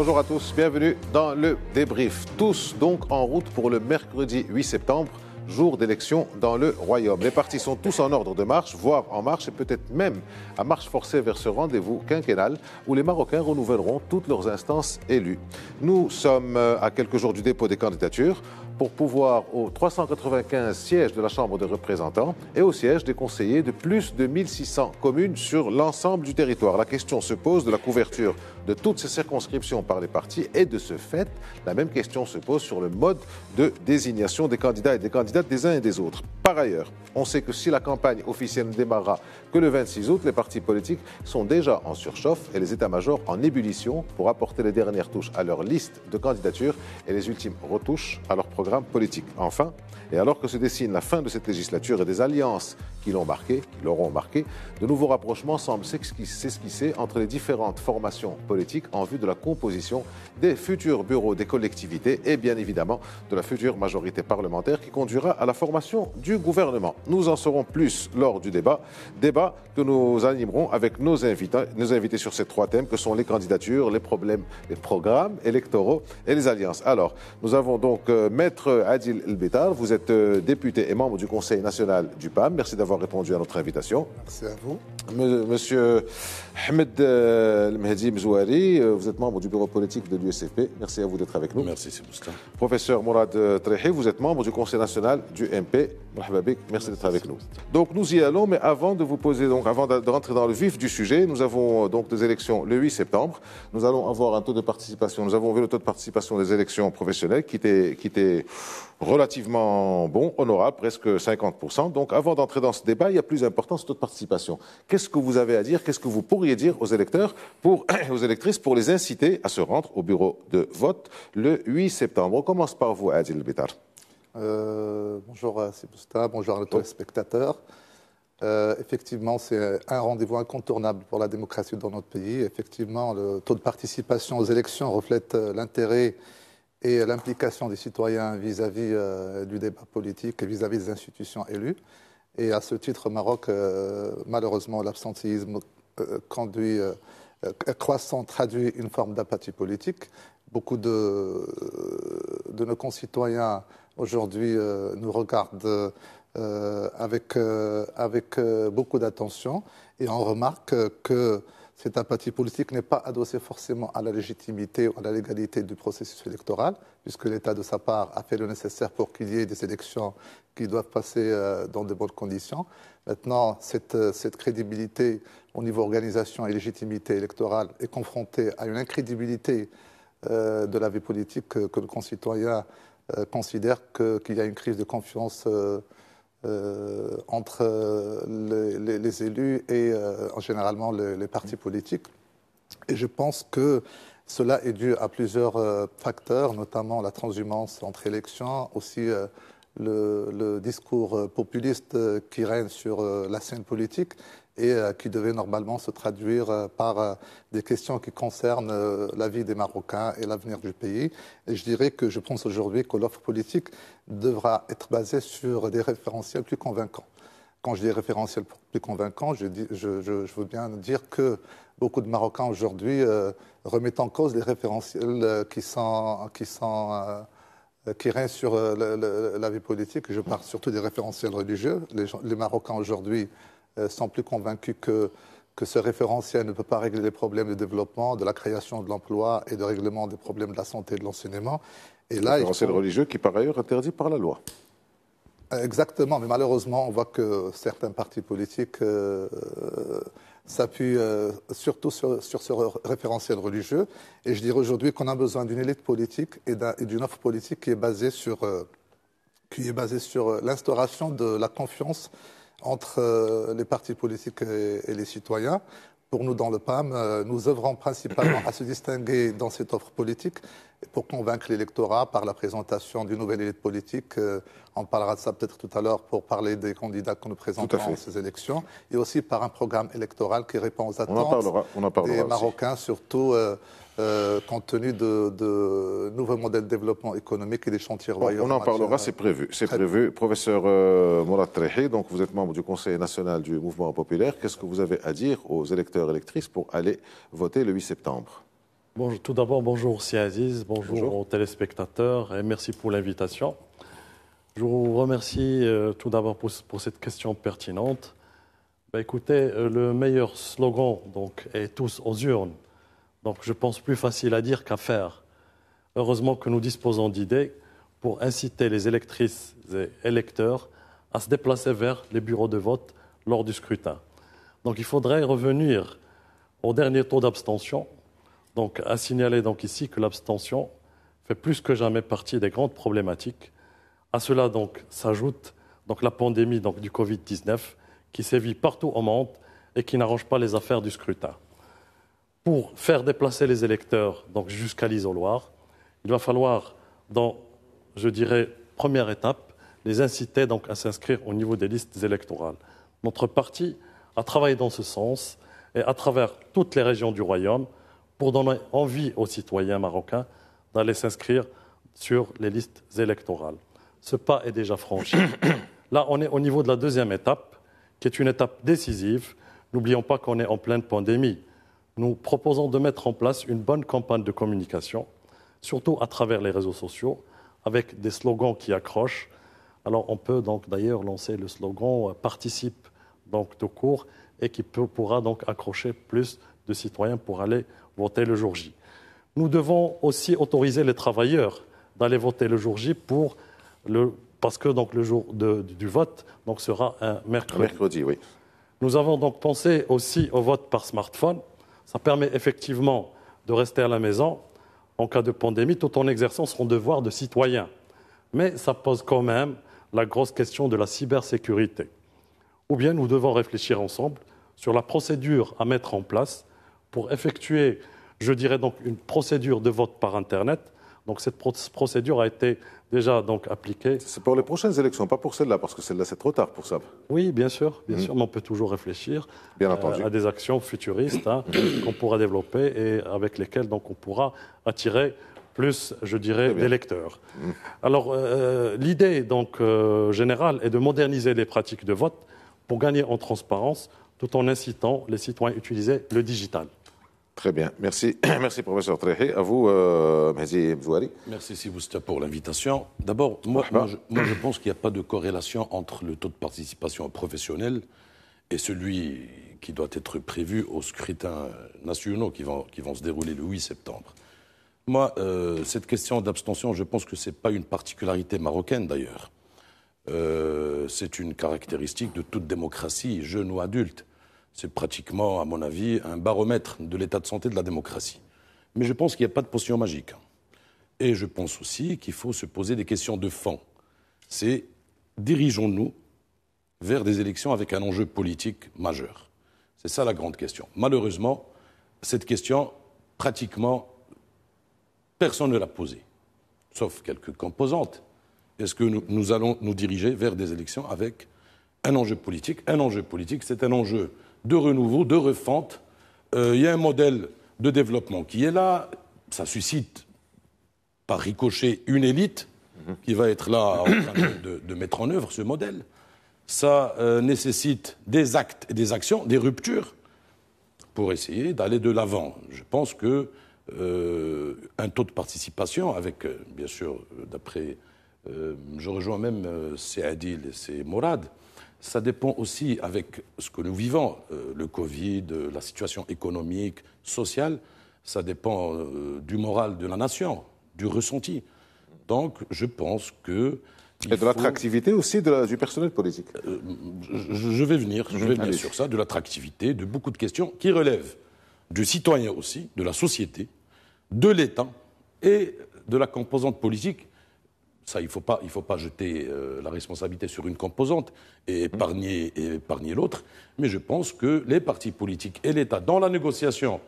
Bonjour à tous, bienvenue dans le débrief. Tous donc en route pour le mercredi 8 septembre, jour d'élection dans le Royaume. Les partis sont tous en ordre de marche, voire en marche et peut-être même à marche forcée vers ce rendez-vous quinquennal où les Marocains renouvelleront toutes leurs instances élues. Nous sommes euh, à quelques jours du dépôt des candidatures pour pouvoir aux 395 sièges de la Chambre des représentants et aux sièges des conseillers de plus de 1600 communes sur l'ensemble du territoire. La question se pose de la couverture de toutes ces circonscriptions par les partis et de ce fait, la même question se pose sur le mode de désignation des candidats et des candidates des uns et des autres. Par ailleurs, on sait que si la campagne officielle ne démarrera que le 26 août, les partis politiques sont déjà en surchauffe et les états-majors en ébullition pour apporter les dernières touches à leur liste de candidatures et les ultimes retouches à leur programme politique. Enfin, et alors que se dessine la fin de cette législature et des alliances qui l'ont marqué, qui l'auront marqué, de nouveaux rapprochements semblent s'esquisser entre les différentes formations politiques en vue de la composition des futurs bureaux des collectivités et bien évidemment de la future majorité parlementaire qui conduira à la formation du gouvernement. Nous en saurons plus lors du débat, débat que nous animerons avec nos invités, invités sur ces trois thèmes que sont les candidatures, les problèmes, les programmes électoraux et les alliances. Alors, nous avons donc euh, Maître Adil Elbetar, vous êtes euh, député et membre du Conseil national du PAM. Merci d'avoir d'avoir répondu à notre invitation. Merci à vous. Monsieur Ahmed euh, Mehdi Mzouari, euh, vous êtes membre du bureau politique de l'USFP. Merci à vous d'être avec nous. Merci, Sébastien. Professeur Mourad euh, Trehi, vous êtes membre du Conseil national du MP. Merci d'être avec nous. Donc nous y allons, mais avant de vous poser, donc avant de rentrer dans le vif du sujet, nous avons donc des élections le 8 septembre. Nous allons avoir un taux de participation. Nous avons vu le taux de participation des élections professionnelles qui était, qui était relativement bon, honorable, presque 50%. Donc avant d'entrer dans ce débat, il y a plus important ce taux de participation qu'est-ce que vous avez à dire, qu'est-ce que vous pourriez dire aux électeurs, pour, aux électrices, pour les inciter à se rendre au bureau de vote le 8 septembre. On commence par vous, Adil Bitar. Euh, euh, bonjour à Sibousta, bonjour à tous les spectateurs. Euh, effectivement, c'est un rendez-vous incontournable pour la démocratie dans notre pays. Effectivement, le taux de participation aux élections reflète l'intérêt et l'implication des citoyens vis-à-vis du débat politique et vis à -vis des institutions élues. Et à ce titre, Maroc, euh, malheureusement, l'absentéisme euh, conduit, euh, croissant traduit une forme d'apathie politique. Beaucoup de, nos concitoyens aujourd'hui nous regardent avec, avec beaucoup d'attention et on remarque que cette apathie politique n'est pas adossée forcément à la légitimité ou à la légalité du processus électoral, puisque l'État, de sa part, a fait le nécessaire pour qu'il y ait des élections qui doivent passer euh, dans de bonnes conditions. Maintenant, euh, cette, crédibilité au niveau organisation et légitimité électorale est confrontée à une incrédibilité euh, de la vie politique que, le concitoyen considère qu'il y a une crise de confiance. Euh, entre euh, les, élus et euh, généralement les, partis mm. politiques. Et je pense que cela est dû à plusieurs facteurs, notamment la transhumance entre élections, aussi le, discours populiste qui règne sur la scène politique, et euh, qui devait normalement se traduire euh, par euh, des questions qui concernent la vie des Marocains et l'avenir du pays. Et je dirais que je pense aujourd'hui que l'offre politique devra être basée sur des référentiels plus convaincants. Quand je dis référentiels plus convaincants, je, veux bien dire que beaucoup de Marocains aujourd'hui remettent en cause les référentiels qui sont... Qui sur la, vie politique. Je parle surtout des référentiels religieux. les Marocains aujourd'hui euh, sont plus convaincus que, que ce référentiel ne peut pas régler les problèmes de développement, de la création de l'emploi et de règlement des problèmes de la santé et de l'enseignement. Et là, référentiel religieux qui, par ailleurs, est interdit par la loi. Euh, exactement, mais malheureusement, on voit que certains partis politiques euh, s'appuient surtout sur, sur, ce référentiel religieux. Et je dirais aujourd'hui qu'on a besoin d'une élite politique et d'une offre politique qui est basée sur, qui est basée sur l'instauration de la confiance entre euh, les partis politiques et les citoyens. Pour nous, dans le PAM, euh, nous œuvrons principalement à se distinguer dans cette offre politique pour convaincre l'électorat par la présentation d'une nouvelle élite politique. Euh, on parlera de ça peut-être tout à l'heure pour parler des candidats qu'on nous présente à, ces élections. Et aussi par un programme électoral qui répond aux attentes des Marocains, surtout euh, compte tenu de, de, nouveaux modèles de développement économique et des chantiers royaux. On en parlera, c'est prévu. C'est prévu. Professeur euh, Mourad Trehi, donc vous êtes membre du Conseil national du mouvement populaire. Qu'est-ce que vous avez à dire aux électeurs électrices pour aller voter le 8 septembre Bonjour. Tout d'abord, bonjour Si bonjour, aux téléspectateurs et merci pour l'invitation. Je vous remercie euh, tout d'abord pour, cette question pertinente. Bah, écoutez, euh, le meilleur slogan donc, est tous aux urnes. Donc je pense plus facile à dire qu'à faire. Heureusement que nous disposons d'idées pour inciter les électrices et électeurs à se déplacer vers les bureaux de vote lors du scrutin. Donc il faudrait revenir au dernier taux d'abstention. Donc à signaler ici que l'abstention fait plus que jamais partie des grandes problématiques. À cela donc s'ajoute donc la pandémie donc du Covid-19 qui sévit partout au monde et qui n'arrange pas les affaires du scrutin pour faire déplacer les électeurs donc jusqu'à l'isoloir, il va falloir, dans, je dirais, première étape, les inciter donc à s'inscrire au niveau des listes électorales. Notre parti a travaillé dans ce sens et à travers toutes les régions du royaume pour donner envie aux citoyens marocains d'aller s'inscrire sur les listes électorales. Ce pas est déjà franchi. Là, on est au niveau de la deuxième étape, qui est une étape décisive. N'oublions pas qu'on est en pleine pandémie nous proposons de mettre en place une bonne campagne de communication, surtout à travers les réseaux sociaux, avec des slogans qui accrochent. Alors on peut donc d'ailleurs lancer le slogan euh, participe donc de cours et qui pourra donc accrocher plus de citoyens pour aller voter le jour J. Nous devons aussi autoriser les travailleurs d'aller voter le jour J pour parce que donc le jour du vote sera un mercredi. mercredi oui. Nous avons donc pensé aussi au vote par smartphone ça permet effectivement de rester à la maison en cas de pandémie tout en exerçant son devoir de citoyen. Mais ça pose quand même la grosse question de la cybersécurité. Ou bien nous devons réfléchir ensemble sur la procédure à mettre en place pour effectuer, je dirais donc, une procédure de vote par Internet donc cette procédure a été déjà donc appliquée. C'est pour les prochaines élections, pas pour celle-là, parce que celle-là c'est trop tard pour ça. Oui, bien sûr, bien mmh. sûr, mais on peut toujours réfléchir euh, à des actions futuristes hein, mmh. qu'on pourra développer et avec lesquelles donc on pourra attirer plus, je dirais, d'électeurs. Mmh. Alors euh, l'idée donc euh, générale est de moderniser les pratiques de vote pour gagner en transparence, tout en incitant les citoyens à utiliser le digital. Très bien. Merci, merci professeur Trehi. À vous, euh, Mehdi Bzouari. Merci, Sibousta, pour l'invitation. D'abord, moi, je, pense qu'il n'y a pas de corrélation entre le taux de participation professionnelle et celui qui doit être prévu aux scrutins nationaux qui vont, qui vont se dérouler le 8 septembre. Moi, euh, cette question d'abstention, je pense que ce n'est pas une particularité marocaine d'ailleurs. Euh, c'est une caractéristique de toute démocratie, jeune ou adulte. C'est pratiquement, à mon avis, un baromètre de l'état de santé de la démocratie. Mais je pense qu'il n'y a pas de potion magique. Et je pense aussi qu'il faut se poser des questions de fond. C'est dirigeons-nous vers des élections avec un enjeu politique majeur C'est ça la grande question. Malheureusement, cette question, pratiquement, personne ne l'a posée, sauf quelques composantes. Est-ce que nous, nous, allons nous diriger vers des élections avec un enjeu politique Un enjeu politique, c'est un enjeu de renouveau, de refonte, euh, Il y a un modèle de développement qui est là, ça suscite par ricochet une élite qui va être là en train de, mettre en œuvre ce modèle. Ça euh, nécessite des actes et des actions, des ruptures pour essayer d'aller de l'avant. Je pense que euh, un taux de participation avec, bien sûr, d'après, je rejoins même Adil et c'est Mourad, ça dépend aussi, avec ce que nous vivons, euh, le Covid, euh, la situation économique, sociale, ça dépend euh, du moral de la nation, du ressenti. Donc, je pense que. de l'attractivité aussi de la, du personnel politique. Je, vais venir, je vais mhm. venir sur ça, de l'attractivité, de beaucoup de questions qui relèvent du citoyen aussi, de la société, de l'État et de la composante politique ça, il ne faut, pas, jeter euh, la responsabilité sur une composante mmh. et épargner, l'autre. Mais je pense que les partis politiques et l'État, dans la négociation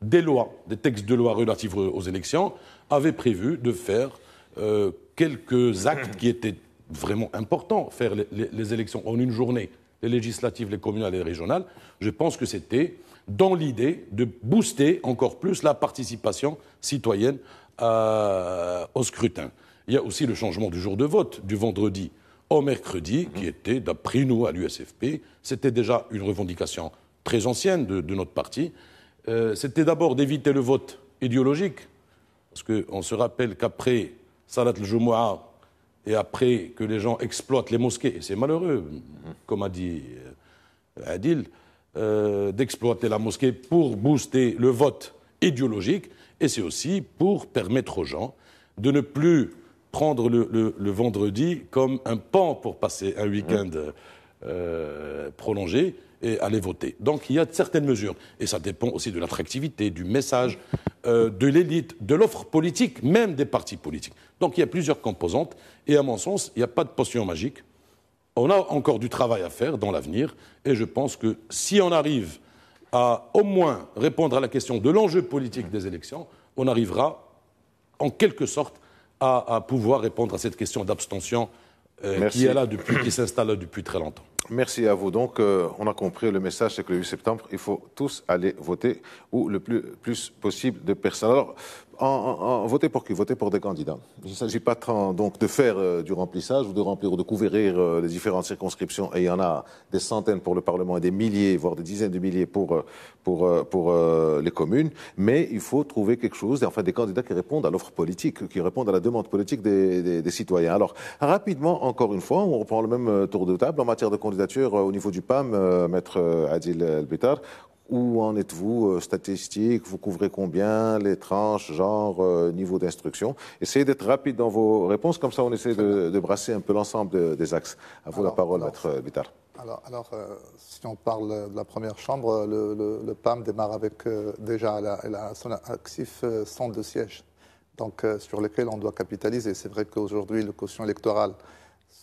des lois, des textes de loi relatifs aux élections, avaient prévu de faire euh, quelques actes qui étaient vraiment importants, faire les, élections en une journée, les législatives, les communales et les régionales. Je pense que c'était dans l'idée de booster encore plus la participation citoyenne euh, au scrutin. Il y a aussi le changement du jour de vote, du vendredi au mercredi, qui mhm. était, d'après nous, à l'USFP, c'était déjà une revendication très ancienne de, notre parti. Euh, c'était d'abord d'éviter le vote idéologique, parce qu'on se rappelle qu'après Salat al-Jumu'ah et après que les gens exploitent les mosquées, et c'est malheureux, mhm. comme a dit euh, Adil, euh, d'exploiter la mosquée pour booster le vote idéologique, et c'est aussi pour permettre aux gens de ne plus prendre le, vendredi comme un pan pour passer un week-end mmh. euh, prolongé et aller voter. Donc il y a certaines mesures. Et ça dépend aussi de l'attractivité, du message, euh, de l'élite, de l'offre politique, même des partis politiques. Donc il y a plusieurs composantes. Et à mon sens, il n'y a pas de potion magique. On a encore du travail à faire dans l'avenir. Et je pense que si on arrive à au moins répondre à la question de l'enjeu politique des élections, on arrivera en quelque sorte à, pouvoir répondre à cette question d'abstention euh, qui est là depuis, qui s'installe depuis très longtemps. Merci à vous. Donc, euh, on a compris le message, c'est que le 8 septembre, il faut tous aller voter ou le plus, possible de personnes en, voter pour qui Voter pour des candidats. Il ne s'agit pas tant, donc de faire euh, du remplissage ou de remplir ou de couvrir euh, les différentes circonscriptions. Et il y en a des centaines pour le Parlement et des milliers, voire des dizaines de milliers pour euh, pour pour, les communes. Mais il faut trouver quelque chose, enfin des candidats qui répondent à l'offre politique, qui répondent à la demande politique des, des, citoyens. Alors rapidement, encore une fois, on reprend le même tour de table en matière de candidature au niveau du PAM, maître Adil El Bitar. Où en êtes-vous euh, Statistiques, vous couvrez combien Les tranches, genre, euh, niveau d'instruction Essayez d'être rapide dans vos réponses, comme ça on essaie de, brasser un peu l'ensemble des axes. À vous la parole, maître euh, Alors, alors si on parle de la première chambre, le, PAM démarre avec déjà la, son actif centre de siège, donc sur lequel on doit capitaliser. C'est vrai qu'aujourd'hui, le caution électoral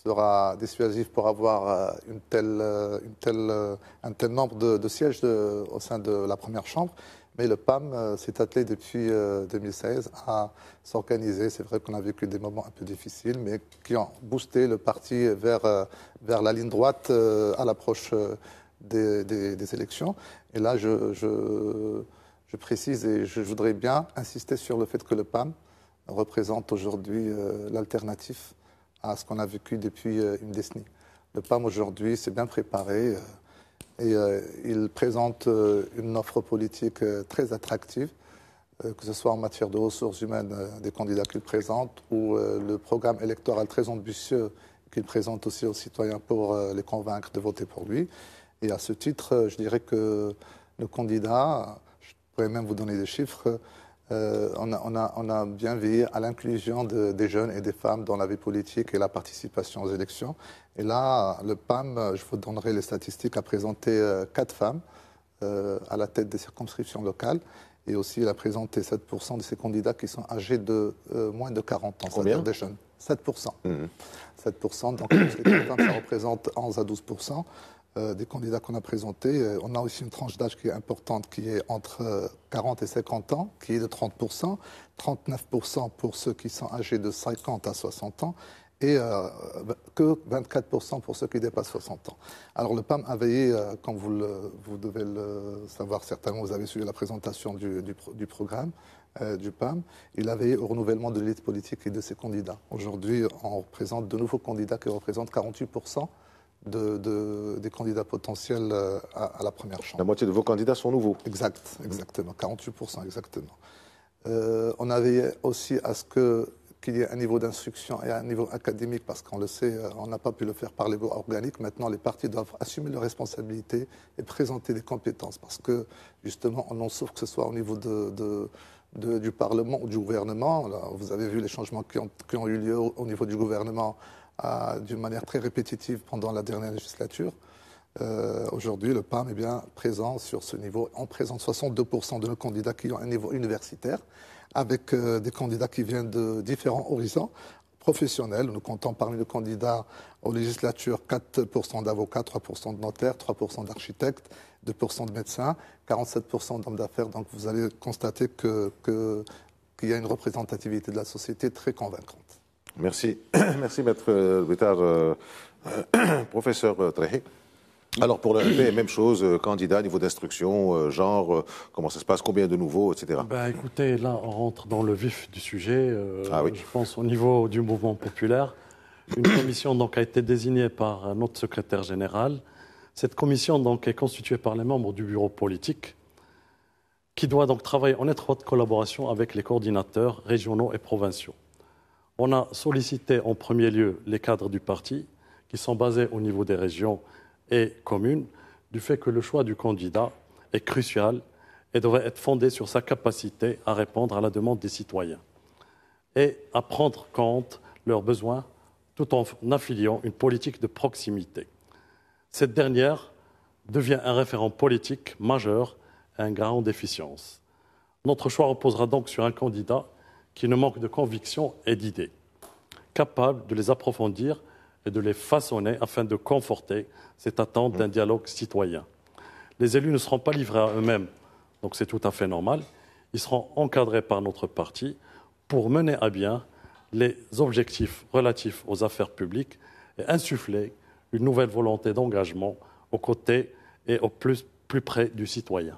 sera dissuasif pour avoir euh, une telle, euh, une telle, euh, un tel nombre de, sièges de, au sein de la première chambre. Mais le PAM s'est attelé depuis 2016 à s'organiser. C'est vrai qu'on a vécu des moments un peu difficiles, mais qui ont boosté le parti vers, vers la ligne droite à l'approche des, élections. Et là, je, je, je, précise et je voudrais bien insister sur le fait que le PAM représente aujourd'hui l'alternative à ce qu'on a vécu depuis euh, une décennie. Le PAM aujourd'hui s'est bien préparé euh, et euh, il présente une offre politique très attractive, que ce soit en matière de ressources humaines des candidats qu'il présente ou le programme électoral très ambitieux qu'il présente aussi aux citoyens pour les convaincre de voter pour lui. Et à ce titre, je dirais que le candidat, je pourrais même vous donner des chiffres, euh, on, a, on, a, bien veillé à l'inclusion des jeunes et des femmes dans la vie politique et la participation aux élections. Et là, le PAM, je vous donnerai les statistiques, a présenté euh, quatre femmes euh, à la tête des circonscriptions locales. Et aussi, il a présenté 7% de ses candidats qui sont âgés de moins de 40 ans, c'est-à-dire des jeunes. 7%. 7%, mmh. donc ça représente 11 à 12%. Euh, des candidats qu'on a présentés, euh, on a aussi une tranche d'âge qui est importante, qui est entre 40 euh, et 50 ans, qui est de 30%, 39% pour ceux qui sont âgés de 50 à 60 ans, et que 24% pour ceux qui dépassent 60 ans. Alors le PAM a veillé, comme vous, vous devez le savoir certainement, vous avez suivi la présentation du, du, programme, du PAM. Il a veillé au renouvellement de l'élite politique et de ses candidats. Aujourd'hui, on représente de nouveaux candidats qui représentent 48% des candidats potentiels euh, à, la première chambre. La moitié de vos candidats sont nouveaux. Exact, exactement, 48%, exactement. Euh, on avait aussi à ce que qu'il y ait un niveau d'instruction et un niveau académique, parce qu'on le sait, euh, on n'a pas pu le faire par les voies organiques. Maintenant, les partis doivent assumer leurs responsabilités et présenter des compétences, parce que justement, on en souffre que ce soit au niveau de, du Parlement ou du gouvernement. vous avez vu les changements qui ont, eu lieu au, niveau du gouvernement d'une manière très répétitive pendant la dernière législature. Euh, aujourd'hui, le PAM est bien présent sur ce niveau. On présente 62% de nos candidats qui ont un niveau universitaire, avec euh, des candidats qui viennent de différents horizons professionnels. Nous comptons parmi les candidats aux législatures 4% d'avocats, 3% de notaires, 3% d'architectes, 2% de médecins, 47% d'hommes d'affaires. Donc vous allez constater qu'il y a une représentativité de la société très convaincante. Merci. Merci, Maître euh, euh, professeur euh, Tréhé. Alors pour le même chose, candidat, niveau d'instruction, genre, comment ça se passe, combien de nouveaux, etc. Ben, écoutez, là on rentre dans le vif du sujet. Ah je pense au niveau du mouvement populaire. Une commission donc a été désignée par notre secrétaire général. Cette commission donc est constituée par les membres du bureau politique, qui doit donc travailler en étroite collaboration avec les coordinateurs régionaux et provinciaux on a sollicité en premier lieu les cadres du parti, qui sont basés au niveau des régions et communes, du fait que le choix du candidat est crucial et devrait être fondé sur sa capacité à répondre à la demande des citoyens et à prendre compte leurs besoins tout en affiliant une politique de proximité. Cette dernière devient un référent politique majeur et un garant d'efficience. Notre choix reposera donc sur un candidat qui ne manque de conviction et d'idées, capable de les approfondir et de les façonner afin de conforter cette attente d'un dialogue citoyen. Les élus ne seront pas livrés à eux-mêmes, donc c'est tout à fait normal. Ils seront encadrés par notre parti pour mener à bien les objectifs relatifs aux affaires publiques et insuffler une nouvelle volonté d'engagement aux côtés et au plus, près du citoyen.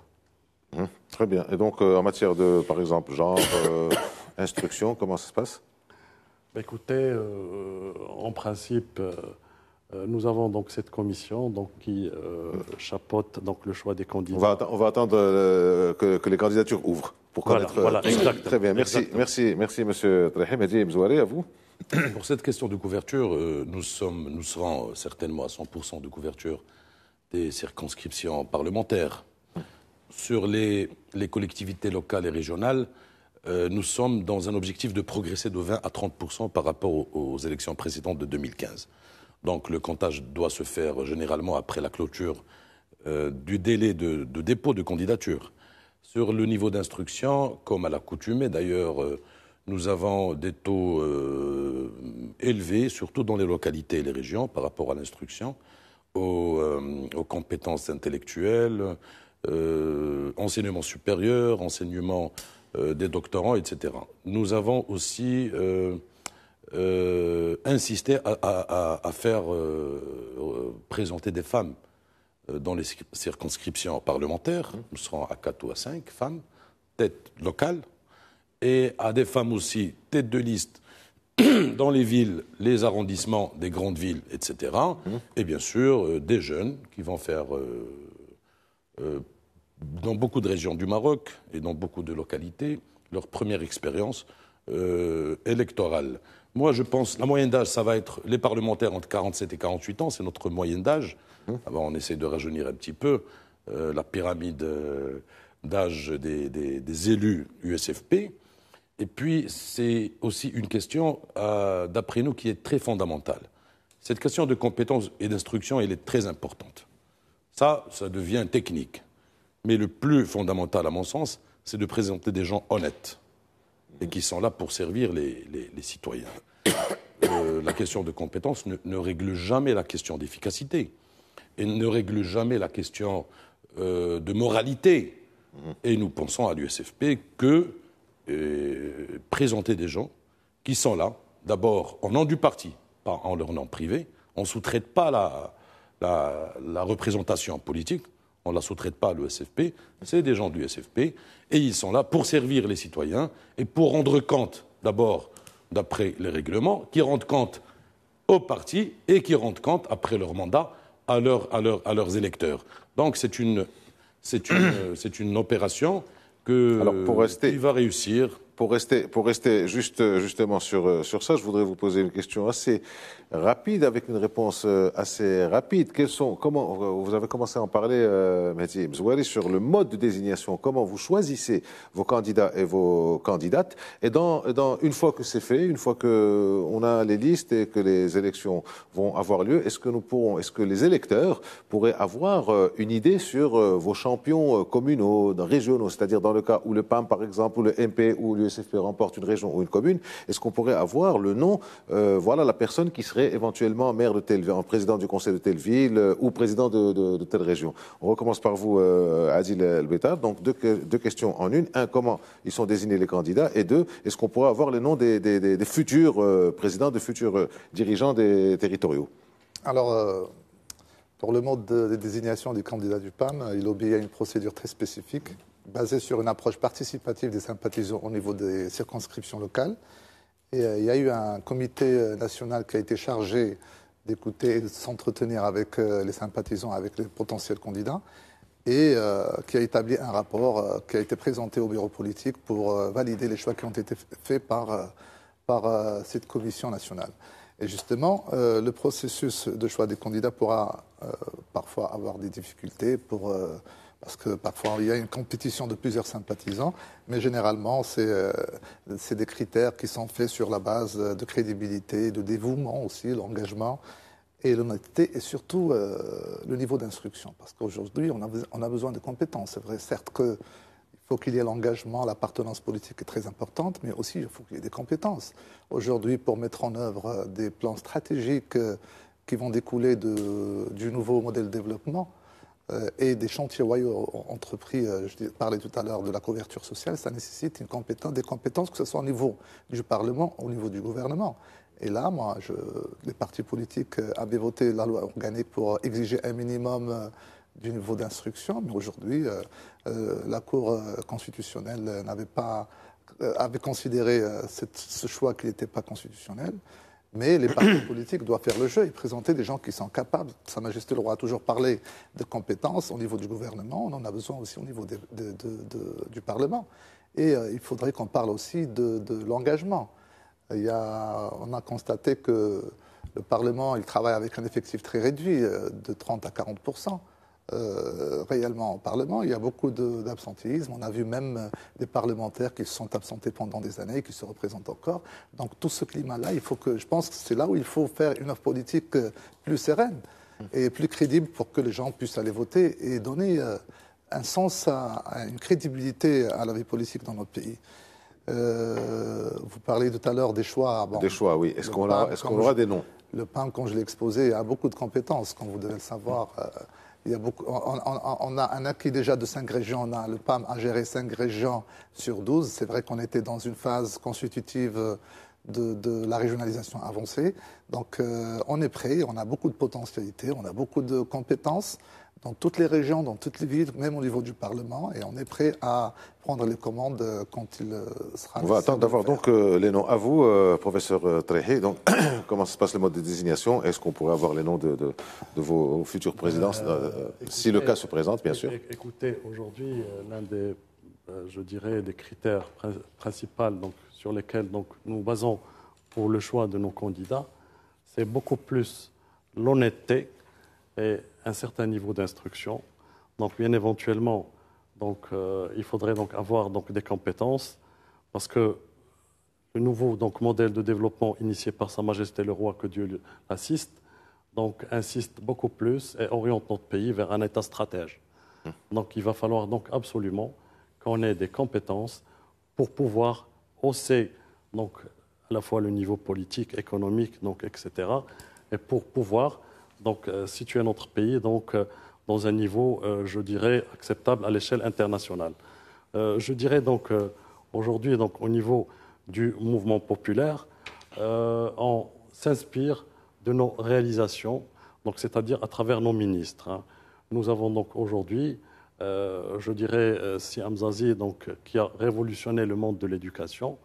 Mmh, très bien. Et donc, euh, en matière de, par exemple, genre, euh, instruction, comment ça se passe bah, Écoutez, euh, en principe, euh, nous avons donc cette commission donc, qui euh, chapeaute donc, le choix des candidats. On va, attendre euh, que, les candidatures ouvrent pour connaître. Voilà, voilà Très bien, merci, merci, merci, monsieur et Hadi Mzouare, à vous. Pour cette question de couverture, nous, sommes, nous serons certainement à 100% de couverture des circonscriptions parlementaires. Sur les collectivités locales et régionales, euh, nous sommes dans un objectif de progresser de 20 à 30 par rapport aux, élections précédentes de 2015. Donc le comptage doit se faire généralement après la clôture euh, du délai de, dépôt de candidature. Sur le niveau d'instruction, comme à l'accoutumée d'ailleurs, euh, nous avons des taux élevés, surtout dans les localités et les régions, par rapport à l'instruction, aux, compétences intellectuelles, enseignement supérieur, enseignement euh, des doctorants, etc. Nous avons aussi euh, euh, insisté à, faire présenter des femmes dans les circonscriptions parlementaires, mmh. nous serons à 4 ou à 5 femmes, tête locale, et à des femmes aussi, tête de liste, dans les villes, les arrondissements des grandes villes, etc. Mmh. Et bien sûr, des jeunes qui vont faire dans beaucoup de régions du Maroc et dans beaucoup de localités, leur première expérience euh, électorale. Moi, je pense, la moyenne d'âge, ça va être les parlementaires entre 47 et 48 ans, c'est notre moyenne d'âge. Mmh. On essaie de rajeunir un petit peu euh, la pyramide euh, d'âge des, élus USFP. Et puis, c'est aussi une question, d'après nous, qui est très fondamentale. Cette question de compétences et d'instruction, elle est très importante. Ça, ça devient technique. Mais le plus fondamental, à mon sens, c'est de présenter des gens honnêtes et qui sont là pour servir les, citoyens. Euh, la question de compétence ne, règle jamais la question d'efficacité et ne règle jamais la question euh, de moralité. Et nous pensons à l'USFP que euh, présenter des gens qui sont là, d'abord en nom du parti, pas en leur nom privé, on ne sous-traite pas la représentation politique, on ne la sous-traite pas le SFP. c'est des gens du SFP, et ils sont là pour servir les citoyens et pour rendre compte, d'abord, d'après les règlements, qui rendent compte aux partis et qui rendent compte, après leur mandat, à, leurs électeurs. Donc c'est une, opération que, pour rester... qui va réussir pour rester, pour rester juste, euh, justement sur, euh, sur ça, je voudrais vous poser une question assez rapide, avec une réponse euh, assez rapide. Quels sont, comment, vous avez commencé à en parler, euh, vous allez sur le mode de désignation. Comment vous choisissez vos candidats et vos candidates Et dans, dans une fois que c'est fait, une fois qu'on a les listes et que les élections vont avoir lieu, est-ce que nous pourrons, est-ce que les électeurs pourraient avoir une idée sur vos champions communaux, régionaux, c'est-à-dire dans le cas où le PAM, par exemple, ou le MP, ou le l'USFP remporte une région ou une commune, est-ce qu'on pourrait avoir le nom, euh, voilà la personne qui serait éventuellement maire de telle ville, président du conseil de telle ville euh, ou président de, telle région On recommence par vous, euh, Adil Elbeta. Donc deux, questions en une. Un, comment ils sont désignés les candidats Et deux, est-ce qu'on pourrait avoir le nom des, futurs présidents, des futurs dirigeants des territoriaux Alors. Pour le mode de, désignation du candidat du PAM, il obéit à une procédure très spécifique basé sur une approche participative des sympathisants au niveau des circonscriptions locales. Et euh, il y a eu un comité euh, national qui a été chargé d'écouter et de s'entretenir avec euh, les sympathisants, avec les potentiels candidats, et qui a établi un rapport qui a été présenté au bureau politique pour valider les choix qui ont été faits par, par cette commission nationale. Et justement, le processus de choix des candidats pourra parfois avoir des difficultés pour parce que parfois il y a une compétition de plusieurs sympathisants, mais généralement c'est euh, des critères qui sont faits sur la base de crédibilité, de dévouement aussi, l'engagement et l'honnêteté, et surtout euh, le niveau d'instruction, parce qu'aujourd'hui on a, besoin de compétences. C'est vrai, certes qu'il faut qu'il y ait l'engagement, l'appartenance politique est très importante, mais aussi il faut qu'il y ait des compétences. Aujourd'hui, pour mettre en œuvre euh, des plans stratégiques qui vont découler du nouveau modèle de développement, euh, et des chantiers royaux entrepris, euh, je parlais tout à l'heure de la couverture sociale, ça nécessite une compétence, des compétences, que ce soit au niveau du Parlement, au niveau du gouvernement. Et là, moi, les partis politiques euh, avaient voté la loi organique pour exiger un minimum du niveau d'instruction, mais aujourd'hui, la Cour constitutionnelle n'avait pas avait considéré ce choix qui n'était pas constitutionnel. Mais les partis politiques doivent faire le jeu et présenter des gens qui sont capables. Sa Majesté le Roi a toujours parlé de compétences au niveau du gouvernement, on en a besoin aussi au niveau du Parlement. Et euh, il faudrait qu'on parle aussi de, l'engagement. on a constaté que le Parlement, travaille avec un effectif très réduit, euh, de 30 à 40 euh, réellement au Parlement. Il y a beaucoup d'absentéisme. On a vu même euh, des parlementaires qui se sont absentés pendant des années et qui se représentent encore. Donc tout ce climat-là, il faut que, je pense que c'est là où il faut faire une offre politique euh, plus sereine mm. et plus crédible pour que les gens puissent aller voter et donner un sens, à, une crédibilité à la vie politique dans notre pays. vous parlez tout à l'heure des choix. des choix, oui. Est-ce qu'on aura, aura, des noms Le PAM, quand je l'ai exposé, a beaucoup de compétences, comme vous devez le savoir on, a un acquis déjà de cinq régions. On a, le PAM a géré cinq régions sur 12. C'est vrai qu'on était dans une phase constitutive de, la régionalisation avancée. Donc euh, on est prêt, on a beaucoup de potentialités, on a beaucoup de compétences dans toutes les régions, dans toutes les villes, même au niveau du Parlement, et on est prêt à prendre les commandes euh, quand il euh, sera On va attendre d'avoir donc euh, les noms. À vous, professeur Trehé. donc, comment se passe le mode de désignation Est-ce qu'on pourrait avoir les noms de, vos futurs présidents, si le cas se présente, bien sûr Écoutez, aujourd'hui, l'un des, je dirais, des critères principaux donc, sur lesquels donc, nous basons pour le choix de nos candidats, c'est beaucoup plus l'honnêteté et un certain niveau d'instruction. Donc, bien éventuellement, donc, euh, il faudrait donc avoir donc, des compétences, parce que le nouveau donc, modèle de développement initié par Sa Majesté le Roi, que Dieu l'assiste, donc, insiste beaucoup plus et oriente notre pays vers un État stratège. Hum. Donc, il va falloir donc absolument qu'on ait des compétences pour pouvoir hausser donc, à la fois le niveau politique, économique, donc, etc., et pour pouvoir donc euh, situer notre pays donc, euh, dans un niveau, euh, je dirais, acceptable à l'échelle internationale. je dirais donc aujourd'hui, donc, au niveau du mouvement populaire, on s'inspire de nos réalisations, donc, c'est-à-dire à travers nos ministres. Hein. Nous avons donc aujourd'hui je dirais, si donc, qui a révolutionné le monde de l'éducation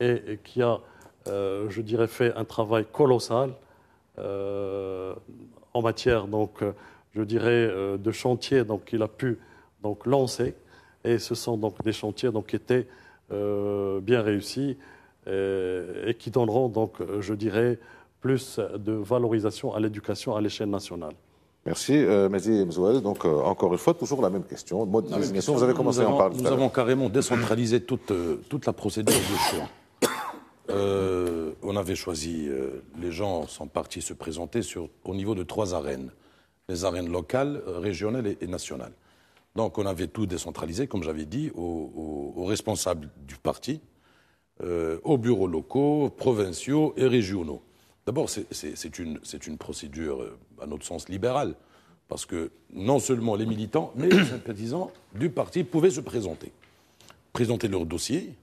et, qui a, je dirais, fait un travail colossal euh, en matière, donc, euh, je dirais, euh, de chantiers donc, qu'il a pu donc, lancer. Et ce sont donc des chantiers donc, qui étaient bien réussis et, qui donneront, donc, je dirais, plus de valorisation à l'éducation à l'échelle nationale. Merci, euh, et Mzouel. Donc, encore une fois, toujours la même question. Nous avons carrément décentralisé toute, toute la procédure de choix. Euh, on avait choisi, euh, les gens sont partis se présenter sur, au niveau de trois arènes, les arènes locales, régionales et, nationales. Donc on avait tout décentralisé, comme j'avais dit, aux, responsables du parti, euh, aux bureaux locaux, provinciaux et régionaux. D'abord, c'est une, une, procédure, à notre sens, libérale, parce que non seulement les militants, mais les sympathisants du parti pouvaient se présenter, présenter leur dossier,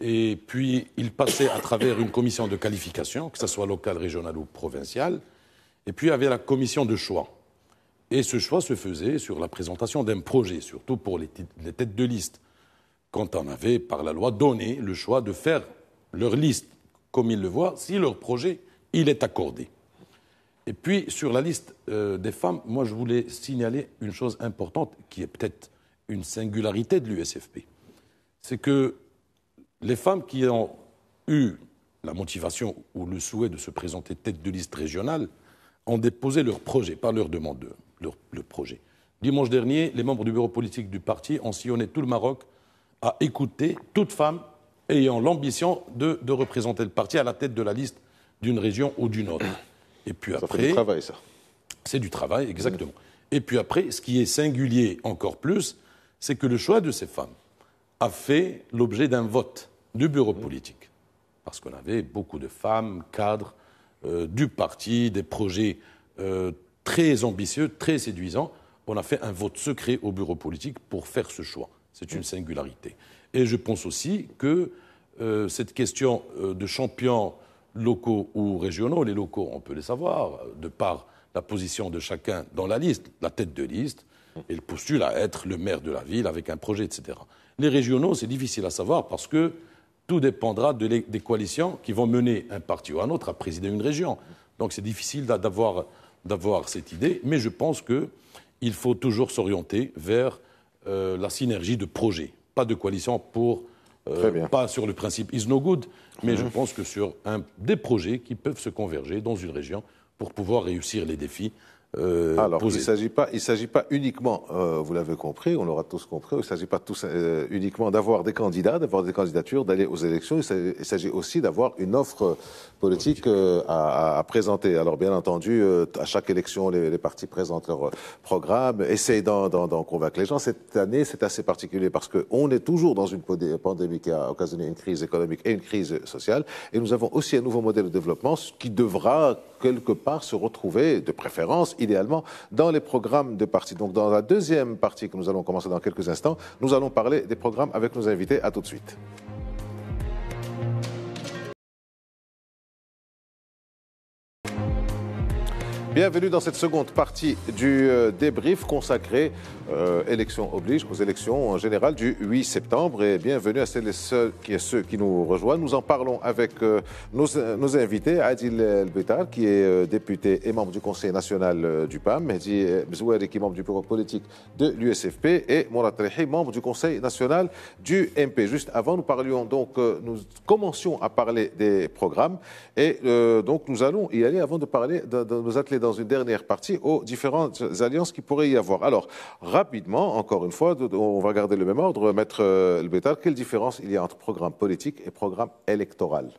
et puis, il passait à travers une commission de qualification, que ce soit locale, régionale ou provinciale. Et puis, il y avait la commission de choix. Et ce choix se faisait sur la présentation d'un projet, surtout pour les, têtes de liste, quand on avait, par la loi, donné le choix de faire leur liste comme ils le voient, si leur projet, il est accordé. Et puis, sur la liste euh, des femmes, moi, je voulais signaler une chose importante, qui est peut-être une singularité de l'USFP. C'est que les femmes qui ont eu la motivation ou le souhait de se présenter tête de liste régionale ont déposé leur projet, pas leur demande, le projet. Dimanche dernier, les membres du bureau politique du parti ont sillonné tout le Maroc à écouter toute femme ayant l'ambition de, représenter le parti à la tête de la liste d'une région ou d'une autre. C'est du travail, ça. C'est du travail, exactement. Et puis après, ce qui est singulier encore plus, c'est que le choix de ces femmes a fait l'objet d'un vote du bureau politique, parce qu'on avait beaucoup de femmes, cadres euh, du parti, des projets euh, très ambitieux, très séduisants. On a fait un vote secret au bureau politique pour faire ce choix. C'est une singularité. Et je pense aussi que euh, cette question de champions locaux ou régionaux, les locaux, on peut les savoir, de par la position de chacun dans la liste, la tête de liste, le postule à être le maire de la ville avec un projet, etc. Les régionaux, c'est difficile à savoir parce que tout dépendra des coalitions qui vont mener un parti ou un autre à présider une région. Donc c'est difficile d'avoir, cette idée, mais je pense qu'il faut toujours s'orienter vers euh, la synergie de projets, pas de coalition pour euh, pas sur le principe is no good, mais je mhm. pense que sur des projets qui peuvent se converger dans une région pour pouvoir réussir les défis euh, Alors, il ne s'agit pas, uniquement, euh, vous l'avez compris, on l'aura tous compris, il ne s'agit pas euh, uniquement d'avoir des candidats, d'avoir des candidatures, d'aller aux élections, il s'agit aussi d'avoir une offre politique à, présenter. Alors bien entendu, à chaque élection, les, les, partis présentent leur programme, essayent d'en convaincre les gens. Cette année, c'est assez particulier parce qu'on est toujours dans une pandémie qui a occasionné une crise économique et une crise sociale, et nous avons aussi un nouveau modèle de développement qui devra quelque part se retrouver, de préférence, idéalement, dans les programmes de parti. Donc, dans la deuxième partie que nous allons commencer dans quelques instants, nous allons parler des programmes avec nos invités. À tout de suite. Bienvenue dans cette seconde partie du euh, débrief consacré euh, aux élections générales du 8 septembre et bienvenue à celles et ceux qui, nous rejoignent. Nous en parlons avec euh, nos, invités, Adil Elbetar qui est député et membre du Conseil national du PAM, Mehdi qui est membre du bureau politique de l'USFP et Mourad Rehi, membre du Conseil national du MP. Juste avant, nous parlions donc, nous commencions à parler des programmes et donc nous allons y aller avant de parler de, nos athlètes dans une dernière partie aux différentes alliances qui pourrait y avoir. Alors, rapidement, encore une fois, on va garder le même ordre, Maître euh, le quelle différence il y a entre programme politique et programme électoral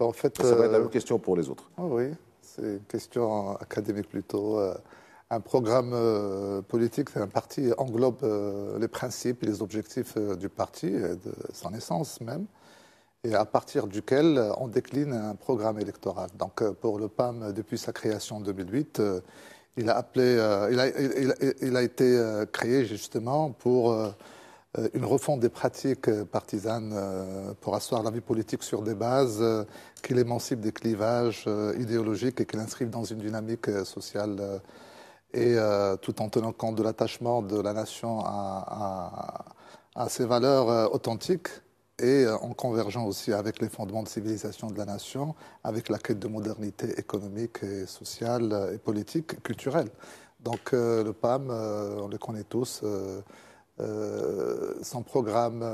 en fait, Ça va être la euh, même question pour les autres. Ah oui, c'est une question académique plutôt. Euh. Un programme politique, c'est un parti englobe les principes et les objectifs du parti, de son essence même et à partir duquel euh, on décline un programme électoral. Donc euh, pour le PAM, euh, depuis sa création en 2008, il a, appelé, il a, été créé justement pour une refonte des pratiques partisanes pour asseoir la vie politique sur des bases qu'il émancipe des clivages idéologiques et qu'il inscrive dans une dynamique sociale et tout en tenant compte de l'attachement de la nation à ses valeurs authentiques et euh, en convergeant aussi avec les fondements de civilisation de la nation, avec la quête de modernité économique sociale euh, et politique, culturelle. Donc euh, le PAM, on le connaît tous, son programme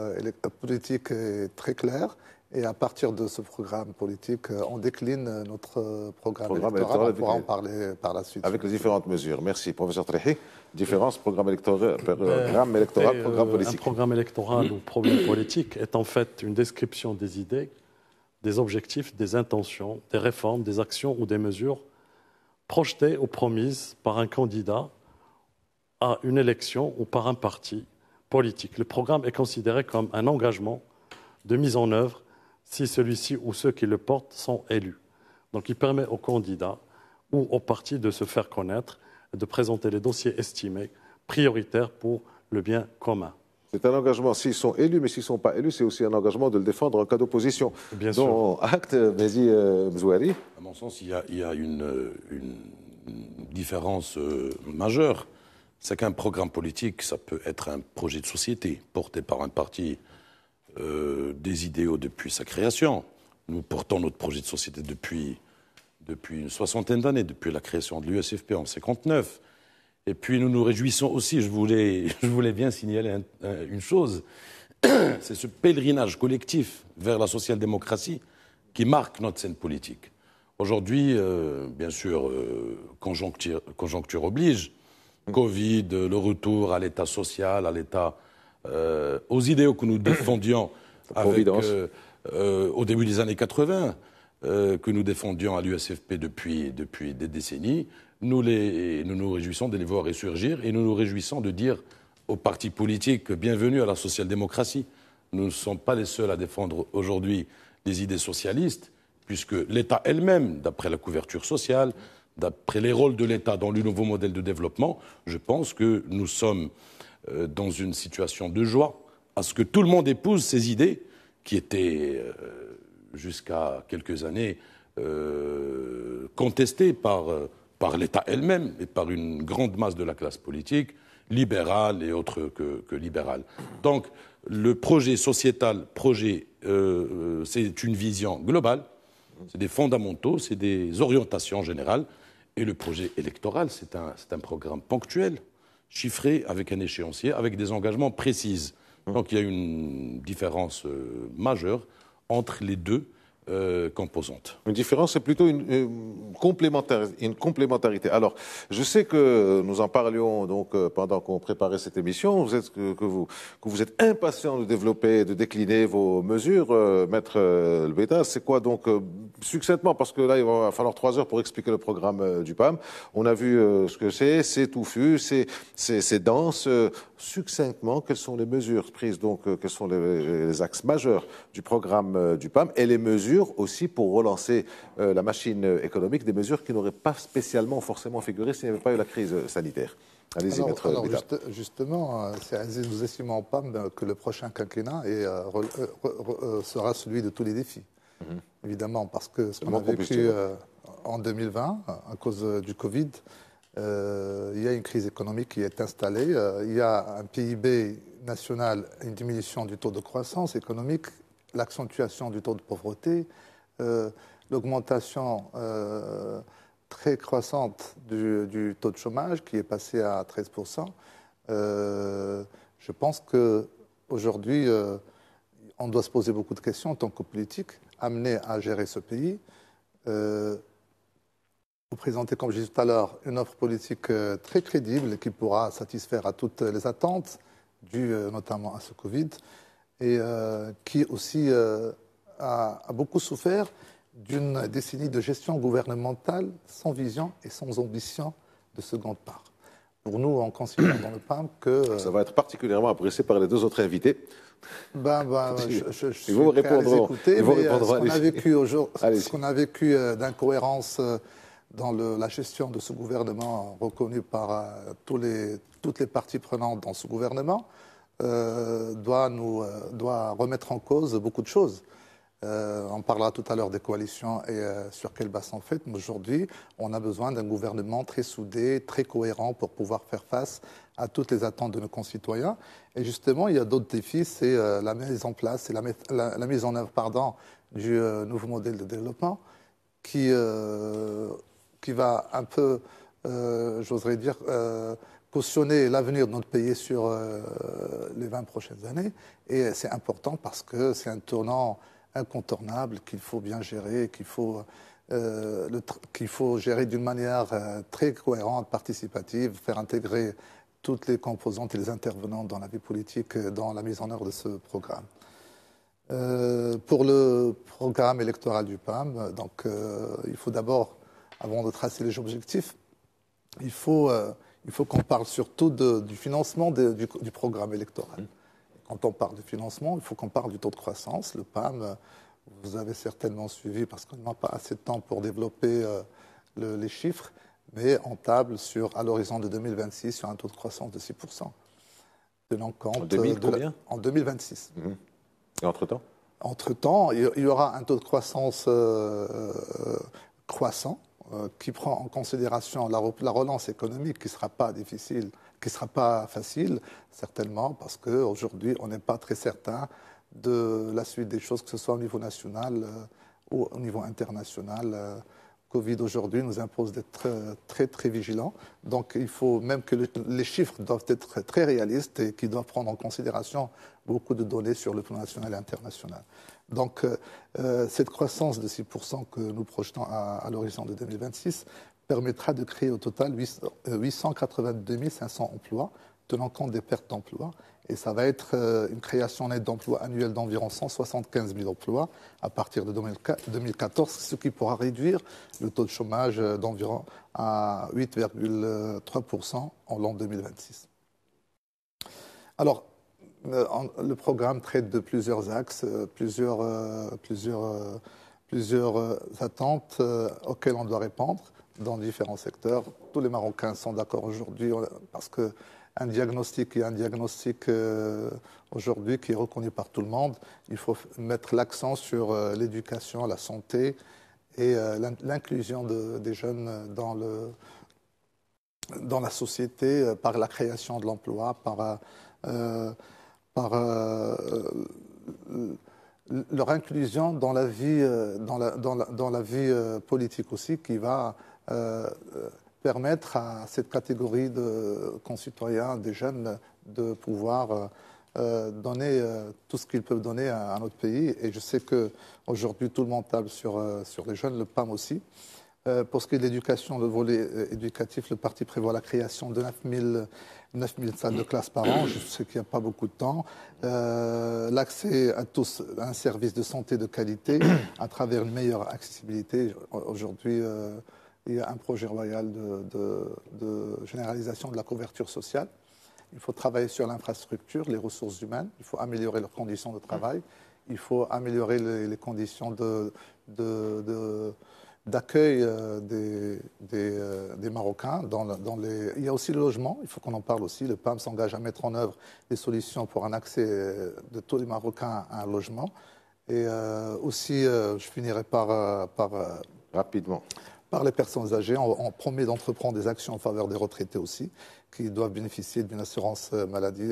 politique est très clair et à partir de ce programme politique, euh, on décline euh, notre euh, programme, électoral. On pourra en parler par la suite. Avec les différentes mesures. Merci, professeur Trehi, Différence programme électoral, programme, électoral, programme politique. Un programme électoral ou programme politique est en fait une description des idées, des objectifs, des intentions, des réformes, des actions ou des mesures projetées ou promises par un candidat à une élection ou par un parti politique. Le programme est considéré comme un engagement de mise en œuvre si celui-ci ou ceux qui le portent sont élus. Donc il permet aux candidats ou aux partis de se faire connaître, de présenter les dossiers estimés prioritaires pour le bien commun. C'est un engagement, s'ils sont élus, mais s'ils ne sont pas élus, c'est aussi un engagement de le défendre en cas d'opposition. Bien sûr. acte, Mehdi À mon sens, il y a, une, différence euh, majeure. C'est qu'un programme politique, ça peut être un projet de société porté par un parti euh, des idéaux depuis sa création. Nous portons notre projet de société depuis, une soixantaine d'années, depuis la création de l'USFP en 59. Et puis nous nous réjouissons aussi, je voulais, bien signaler une chose, c'est ce pèlerinage collectif vers la social-démocratie qui marque notre scène politique. Aujourd'hui, euh, bien sûr, euh, conjoncture, conjoncture oblige, mm. Covid, le retour à l'État social, à l'État euh, aux idéaux que nous défendions euh, euh, au début des années 80, que nous défendions à l'USFP depuis, des décennies, nous, nous nous réjouissons de les voir ressurgir et nous nous réjouissons de dire aux partis politiques bienvenue à la social-démocratie. Nous ne sommes pas les seuls à défendre aujourd'hui les idées socialistes, puisque l'État elle-même, d'après la couverture sociale, d'après les rôles de l'État dans le nouveau modèle de développement, je pense que nous sommes euh, dans une situation de joie à ce que tout le monde épouse ces idées qui étaient, euh, jusqu'à quelques années, euh, contestées par, l'État elle-même et par une grande masse de la classe politique, libérale et autre que, libérale. Donc, le projet sociétal, projet, c'est une vision globale, c'est des fondamentaux, c'est des orientations générales. Et le projet électoral, c'est un programme ponctuel Chiffré avec un échéancier, avec des engagements précis. Hum. Donc il y a une différence euh, majeure entre les deux euh, composantes. Une différence, c'est plutôt une, complémentarité, une, complémentarité. Alors, je sais que nous en parlions donc euh, pendant qu'on préparait cette émission. Vous êtes que, vous que vous êtes impatient de développer, de décliner vos mesures, euh, maître euh, C'est quoi donc succinctement, parce que là il va falloir trois heures pour expliquer le programme du PAM. On a vu ce que c'est, c'est touffu, c'est c'est dense succinctement quelles sont les mesures prises, donc euh, quels sont les, axes majeurs du programme euh, du PAM et les mesures aussi pour relancer euh, la machine économique, des mesures qui n'auraient pas spécialement forcément figuré s'il n'y avait pas eu la crise sanitaire. Allez-y, alors, alors justement, nous estimons PAM que le prochain quinquennat sera celui de tous les défis. Mhm. Évidemment, parce que ce qu'on a vécu en 2020, à cause du Covid, euh, il y a une crise économique qui est installée, euh, il y a un PIB national, une diminution du taux de croissance économique, l'accentuation du taux de pauvreté, euh, l'augmentation très croissante du, taux de chômage qui est passé à 13%. je pense qu'aujourd'hui, on doit se poser beaucoup de questions en tant que politique, amené à gérer ce pays vous présentez, comme je disais tout à l'heure, une offre politique euh, très crédible qui pourra satisfaire à toutes les attentes, dues euh, notamment à ce Covid, et euh, qui aussi a, beaucoup souffert d'une décennie de gestion gouvernementale sans vision et sans ambition de seconde part. Pour nous, on considère dans le PAM que... Ça va être particulièrement apprécié par les deux autres invités. Ben, ben, je, suis vous prêt à écouter, vous ce qu'on a vécu, aujourd'hui, ce qu'on a vécu d'incohérence dans la gestion de ce gouvernement reconnu par euh, tous les, toutes les parties prenantes dans ce gouvernement euh, doit, nous, euh, doit remettre en cause beaucoup de choses. on parlera tout à l'heure des coalitions et sur quelle base en fait. Mais aujourd'hui, on a besoin d'un gouvernement très soudé, très cohérent pour pouvoir faire face à toutes les attentes de nos concitoyens. Et justement, il y a d'autres défis, c'est la mise en place, c'est la, la, mise en œuvre pardon, du nouveau modèle de développement qui qui va un peu, euh, j'oserais dire, euh, cautionner l'avenir de notre pays sur euh, les 20 prochaines années. Et c'est important parce que c'est un tournant incontournable qu'il faut bien gérer, qu'il faut, qu'il faut gérer d'une manière très cohérente, participative, faire intégrer toutes les composantes et les intervenants dans la vie politique dans la mise en œuvre de ce programme. pour le programme électoral du PAM, donc, il faut d'abord avant de tracer les objectifs, il faut, euh, faut qu'on parle surtout du financement du, programme électoral. Quand on parle de financement, il faut qu'on parle du taux de croissance. Le PAM, vous avez certainement suivi parce qu'on n'a pas assez de temps pour développer euh, les chiffres, mais on table sur, à l'horizon de 2026 sur un taux de croissance de 6%. en, euh, de en 2026. Mhm. Et entre-temps Entre-temps, il y aura un taux de croissance croissant euh, qui prend en considération la, relance économique qui ne sera pas difficile, qui ne sera pas facile, certainement, parce qu'aujourd'hui, on n'est pas très certain de la suite des choses, que ce soit au niveau national euh, ou au niveau international. Euh, Covid aujourd'hui nous impose d'être très, très, vigilants. Donc il faut même que les chiffres doivent être très réalistes et qu'ils doivent prendre en considération beaucoup de données sur le plan national et international. Donc, euh, euh, cette croissance de 6% que nous projetons à, l'horizon de 2026 permettra de créer au total 882 500 euh, emplois, tenant compte des pertes d'emplois. Et ça va être une création nette d'emplois annuelle d'environ 175 000 emplois à partir de 2014, ce qui pourra réduire le taux de chômage d'environ à 8,3% en l'an 2026. Alors, euh, le programme traite de plusieurs axes, euh, plusieurs, euh, attentes auxquelles on doit répondre dans différents secteurs. Tous les Marocains sont d'accord aujourd'hui parce que un diagnostic est un diagnostic aujourd'hui qui est reconnu par tout le monde. Il faut mettre l'accent sur l'éducation, la santé et l'inclusion des jeunes dans, le, dans la société par la création de l'emploi, par euh, euh, leur inclusion dans la vie, euh, dans la, vie politique aussi, qui va permettre à cette catégorie de concitoyens, des jeunes, de pouvoir donner tout ce qu'ils peuvent donner à, notre pays. Et je sais qu'aujourd'hui, tout le monde table sur, sur les jeunes, le PAM aussi. Euh, pour ce qui est de l'éducation, le volet euh, éducatif, le parti prévoit la création de 9000 salles de classe par an, je sais qu'il n'y a pas beaucoup de temps. Euh, l'accès à tous à un service de santé de qualité à travers une meilleure accessibilité. Aujourd'hui, il y a un projet royal de, généralisation de la couverture sociale. Il faut travailler sur l'infrastructure, les ressources humaines, il faut améliorer leurs conditions de travail, il faut améliorer les, les conditions de, de d'accueil euh, euh, des, Marocains. Dans, les... Il y a aussi le logement, il faut qu'on en parle aussi. Le PAM s'engage à mettre en œuvre des solutions pour un accès euh, de tous les Marocains à un logement. Et aussi, je finirai par... Rapidement. Par les personnes âgées, on, promet d'entreprendre des actions en faveur des retraités aussi, qui doivent bénéficier d'une assurance maladie.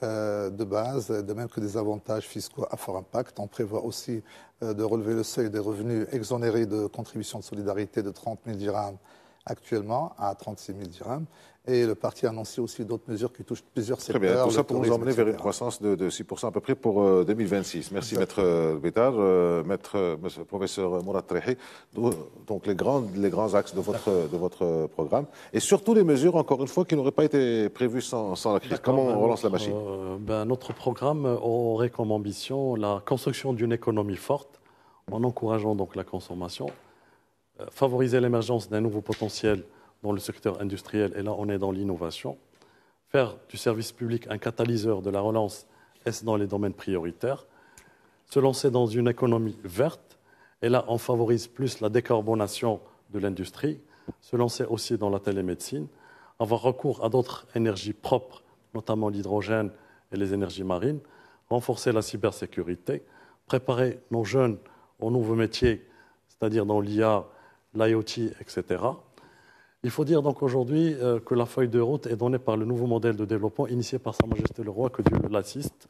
de base, de même que des avantages fiscaux à fort impact. On prévoit aussi euh, de relever le seuil des revenus exonérés de contribution de solidarité de 30 000 dirhams actuellement à 36 000 dirhams. Et le parti a annoncé aussi d'autres mesures qui touchent plusieurs secteurs. Très bien, tout ça pour nous emmener vers une croissance de, 6% à peu près pour 2026. Euh, Merci, Maître euh, Bétard, euh, Maître, Professeur Mourad Trehi. Donc, les, les grands axes de votre, de votre programme. Et surtout les mesures, encore une fois, qui n'auraient pas été prévues sans, la crise. Comment on ben, relance la machine ben, Notre programme aurait comme ambition la construction d'une économie forte en encourageant donc la consommation, favoriser l'émergence d'un nouveau potentiel dans le secteur industriel, et là on est dans l'innovation. Faire du service public un catalyseur de la relance, est-ce dans les domaines prioritaires Se lancer dans une économie verte, et là on favorise plus la décarbonation de l'industrie. Se lancer aussi dans la télémédecine, avoir recours à d'autres énergies propres, notamment l'hydrogène et les énergies marines, renforcer la cybersécurité, préparer nos jeunes aux nouveaux métiers, c'est-à-dire dans l'IA, l'IoT, etc. Il faut dire donc aujourd'hui euh, que la feuille de route est donnée par le nouveau modèle de développement initié par Sa Majesté le Roi, que Dieu l'assiste,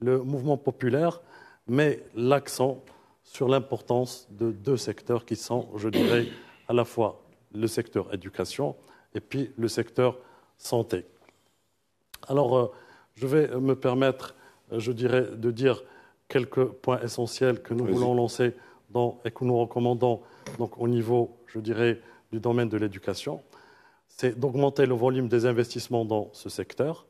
le mouvement populaire met l'accent sur l'importance de deux secteurs qui sont, je dirais, à la fois le secteur éducation et puis le secteur santé. Alors, euh, je vais me permettre, euh, je dirais, de dire quelques points essentiels que nous voulons lancer dans, et que nous recommandons donc, au niveau, je dirais, du domaine de l'éducation, c'est d'augmenter le volume des investissements dans ce secteur,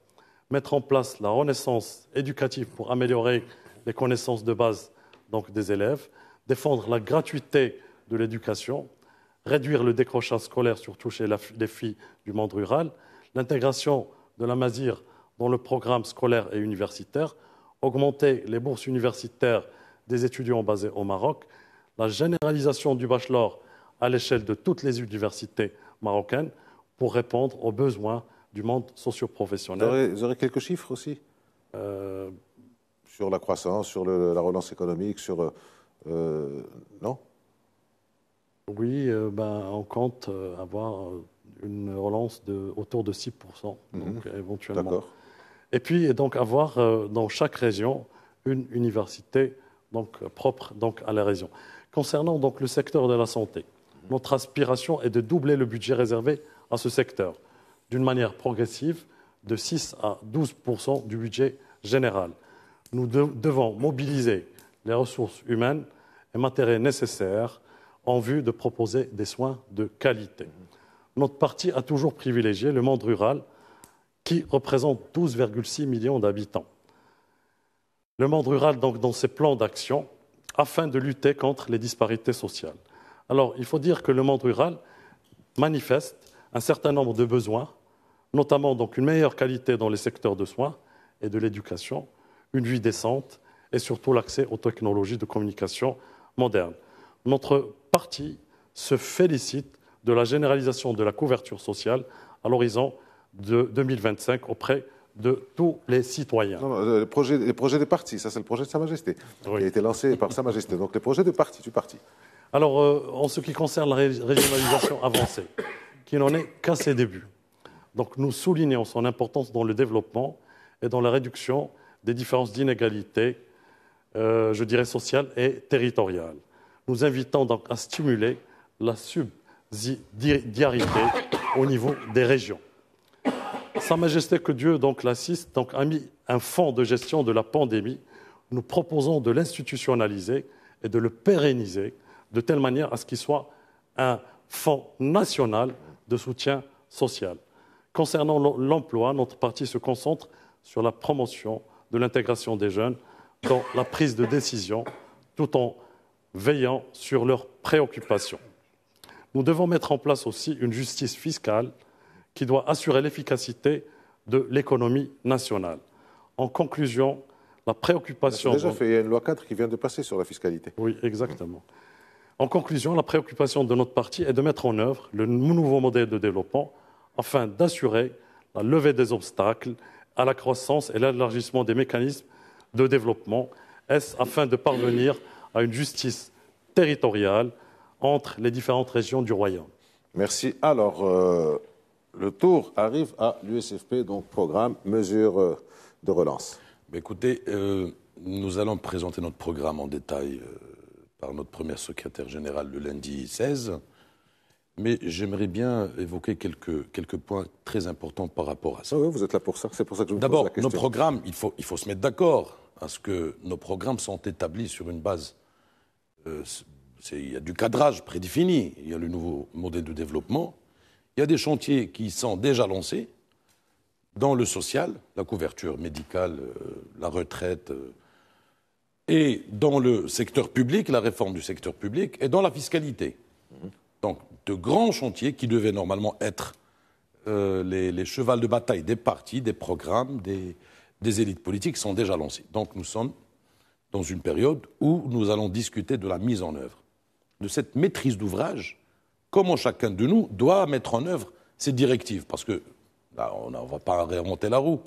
mettre en place la renaissance éducative pour améliorer les connaissances de base donc, des élèves, défendre la gratuité de l'éducation, réduire le décrochage scolaire, surtout chez les filles du monde rural, l'intégration de la masire dans le programme scolaire et universitaire, augmenter les bourses universitaires des étudiants basés au Maroc, la généralisation du bachelor à l'échelle de toutes les universités marocaines pour répondre aux besoins du monde socioprofessionnel. Vous aurez, vous aurez quelques chiffres aussi euh, Sur la croissance, sur la relance économique, sur... Euh, euh, non Oui, ben, on compte avoir une relance de, autour de 6%, donc mhm. éventuellement. éventuellement. Et puis, donc, avoir dans chaque région une université donc, propre donc, à la région. Concernant donc, le secteur de la santé, notre aspiration est de doubler le budget réservé à ce secteur, d'une manière progressive de 6 à 12 du budget général. Nous devons mobiliser les ressources humaines et matériels nécessaires en vue de proposer des soins de qualité. Notre parti a toujours privilégié le monde rural, qui représente 12,6 millions d'habitants. Le monde rural, donc, dans ses plans d'action, afin de lutter contre les disparités sociales. Alors, il faut dire que le monde rural manifeste un certain nombre de besoins, notamment donc une meilleure qualité dans les secteurs de soins et de l'éducation, une vie décente et surtout l'accès aux technologies de communication modernes. Notre parti se félicite de la généralisation de la couverture sociale à l'horizon de 2025 auprès de tous les citoyens. Euh, le projet, les projets des partis, ça c'est le projet de Sa Majesté, qui a été lancé par Sa Majesté. Donc les projets de parti du parti. Alors, euh, en ce qui concerne la régionalisation avancée, qui n'en est qu'à ses débuts, nous soulignons son importance dans le développement et dans la réduction des différences d'inégalités, euh, je dirais sociales et territoriales. Nous invitons donc à stimuler la subsidiarité au niveau des régions. Sa Majesté que Dieu donc l'assiste donc a mis un fonds de gestion de la pandémie. Nous proposons de l'institutionnaliser et de le pérenniser de telle manière à ce qu'il soit un fonds national de soutien social. Concernant l'emploi, notre parti se concentre sur la promotion de l'intégration des jeunes dans la prise de décision, tout en veillant sur leurs préoccupations. Nous devons mettre en place aussi une justice fiscale qui doit assurer l'efficacité de l'économie nationale. En conclusion, la préoccupation. déjà fait, une loi 4 qui vient de passer sur la fiscalité. Oui, exactement. En conclusion, la préoccupation de notre parti est de mettre en œuvre le nouveau modèle de développement afin d'assurer la levée des obstacles à la croissance et l'élargissement des mécanismes de développement, est afin de parvenir à une justice territoriale entre les différentes régions du royaume. Merci. Alors, euh, le tour arrive à l'USFP, donc programme, mesure euh, de relance. Bah, écoutez, euh, nous allons présenter notre programme en détail par notre première secrétaire générale le lundi 16. Mais j'aimerais bien évoquer quelques, points très importants par rapport à ça. oui, vous êtes là pour ça, c'est pour ça que je vous pose la question. nos programmes, il faut, se mettre d'accord, à ce que nos programmes sont établis sur une base. Euh, il y a du cadrage prédéfini, il y a le nouveau modèle de développement, il y a des chantiers qui sont déjà lancés dans le social, la couverture médicale, euh, la retraite. Euh, et dans le secteur public, la réforme du secteur public, et dans la fiscalité. Donc, de grands chantiers qui devaient normalement être euh, les, chevals de bataille des partis, des programmes, des, élites politiques sont déjà lancés. Donc, nous sommes dans une période où nous allons discuter de la mise en œuvre, de cette maîtrise d'ouvrage, comment chacun de nous doit mettre en œuvre ces directives. Parce que, là, on ne va pas remonter la roue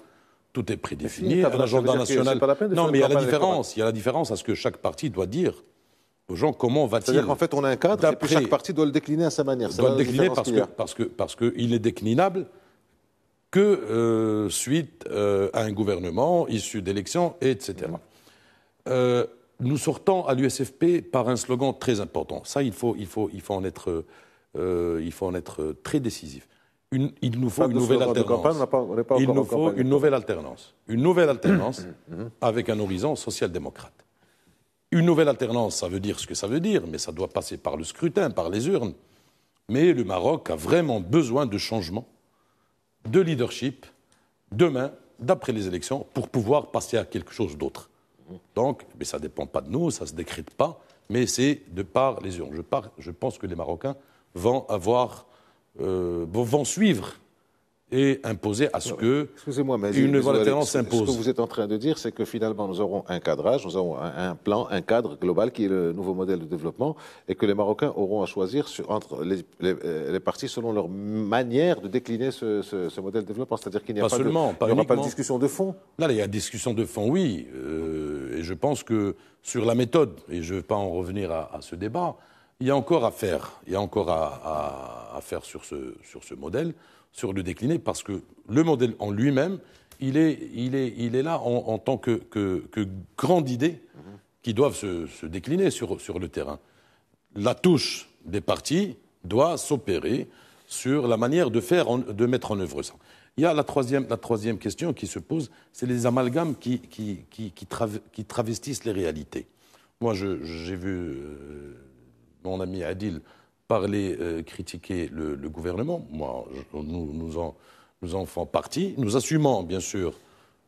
tout est prédéfini. L'agenda national. Pas la peine non, mais il y a la différence. Il y a la différence à ce que chaque parti doit dire aux gens comment va-t-il. C'est-à-dire qu'en fait, on a un cadre et chaque parti doit le décliner à sa manière. Doit le décliner parce qu'il que, parce que parce que il est déclinable que euh, suite euh, à un gouvernement issu d'élections, etc. Euh, nous sortons à l'USFP par un slogan très important. Ça, il faut, il faut, il faut en être, il faut en être très décisif il nous faut une nouvelle alternance. il nous faut une nouvelle alternance. Une nouvelle alternance mm-hmm. avec un horizon social-démocrate. Une nouvelle alternance, ça veut dire ce que ça veut dire, mais ça doit passer par le scrutin, par les urnes. Mais le Maroc a vraiment besoin de changement, de leadership, demain, d'après les élections, pour pouvoir passer à quelque chose d'autre. Mm-hmm. Donc, mais ça ne dépend pas de nous, ça ne se décrète pas, mais c'est de par les urnes. je pense que les Marocains vont avoir euh, vont suivre et imposer à ce que Excusez-moi, une s'impose. Ce que vous êtes en train de dire, c'est que finalement, nous aurons un cadrage, nous aurons un, plan, un cadre global qui est le nouveau modèle de développement et que les Marocains auront à choisir entre les, euh, parties partis selon leur manière de décliner ce, modèle de développement. C'est-à-dire qu'il n'y a pas, de, aura pas de discussion de fond. Là, il y a une discussion de fond, oui. Euh, et je pense que sur la méthode, et je ne veux pas en revenir à, ce débat, il y a encore à faire, il y a encore à faire sur ce, modèle, sur le décliner, parce que le modèle en lui-même, il est, là en, tant que, que, grande idée qui doivent se, décliner sur, le terrain. La touche des partis doit s'opérer sur la manière de, faire, de mettre en œuvre ça. Il y a la troisième, question qui se pose, c'est les amalgames qui, travestissent les réalités. Moi, j'ai vu euh, mon ami Adil parler, euh, critiquer le, gouvernement. Moi, nous, en, faisons partie. Nous assumons, bien sûr,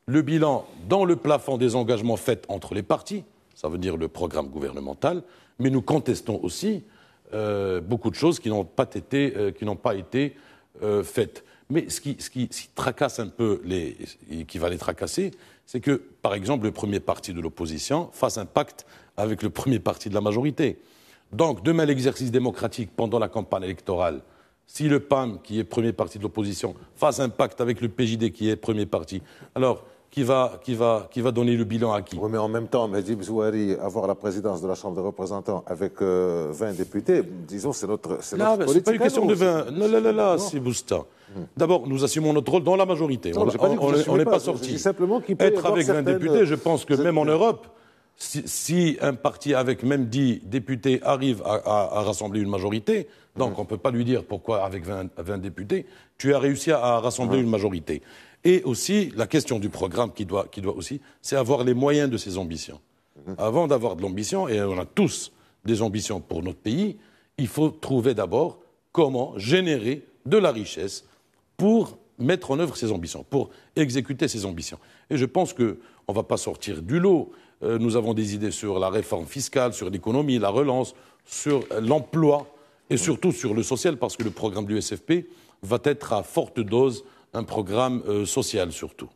le bilan dans le plafond des engagements faits entre les partis, ça veut dire le programme gouvernemental, mais nous contestons aussi euh, beaucoup de choses qui n'ont pas été, euh, qui pas été faites. Mais ce qui, tracasse un peu et qui va les tracasser, c'est que, par exemple, le premier parti de l'opposition fasse un pacte avec le premier parti de la majorité. Donc, demain, l'exercice démocratique pendant la campagne électorale, si le PAM, qui est premier parti de l'opposition, fasse un pacte avec le PJD, qui est premier parti, alors qui va, qui, va, qui va donner le bilan à qui Oui, mais en même temps, Mehdi Zouari, avoir la présidence de la Chambre des représentants avec 20 euh, députés, disons, c'est notre, c'est politique. C'est pas une question de 20. Non, là, là, là, c'est D'abord, nous assumons notre rôle dans la majorité. on n'est pas, sorti. simplement qu'il peut Être avec 20 députés, je pense que euh, même en Europe, si, un parti avec même 10 députés arrive à, rassembler une majorité, donc on ne peut pas lui dire pourquoi avec 20, députés, tu as réussi à, rassembler une majorité. Et aussi, la question du programme qui doit, qui doit aussi, c'est avoir les moyens de ses ambitions. Mmh. Avant d'avoir de l'ambition, et on a tous des ambitions pour notre pays, il faut trouver d'abord comment générer de la richesse pour mettre en œuvre ses ambitions, pour exécuter ses ambitions. Et je pense qu'on ne va pas sortir du lot. Euh, nous avons des idées sur la réforme fiscale, sur l'économie, la relance, sur l'emploi et surtout sur le social, parce que le programme du SFP va être à forte dose un programme euh, social surtout.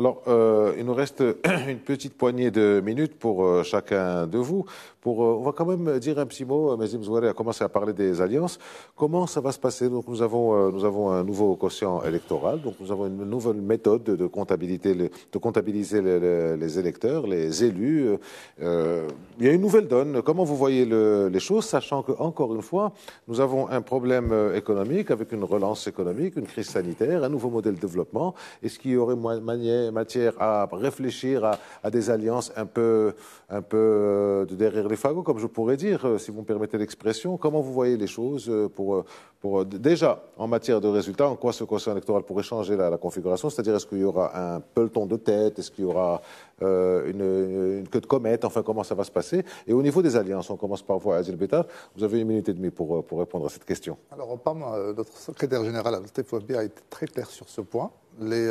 Alors, euh, il nous reste une petite poignée de minutes pour euh, chacun de vous. Pour, euh, on va quand même dire un petit mot. Mazim Zouari a commencé à parler des alliances. Comment ça va se passer Donc, nous avons, nous avons un nouveau quotient électoral. Donc, nous avons une nouvelle méthode de, comptabilité, de comptabiliser les, électeurs, les élus. il y a une nouvelle donne. Comment vous voyez les choses, sachant que encore une fois, nous avons un problème économique avec une relance économique, une crise sanitaire, un nouveau modèle de développement. Est-ce qu'il y aurait manière matière à réfléchir à, des alliances un peu, un peu euh, derrière les fagots, comme je pourrais dire, euh, si vous me permettez l'expression. Comment vous voyez les choses euh, pour, pour, déjà en matière de résultats, en quoi ce conseil électoral pourrait changer la, configuration C'est-à-dire, est-ce qu'il y aura un peloton de tête Est-ce qu'il y aura une, queue de comète Enfin, comment ça va se passer Et au niveau des alliances, on commence par voir Azil Bétard. Vous avez une minute et demie pour, pour répondre à cette question. Alors, parle, notre secrétaire général, Al a été très clair sur ce point. les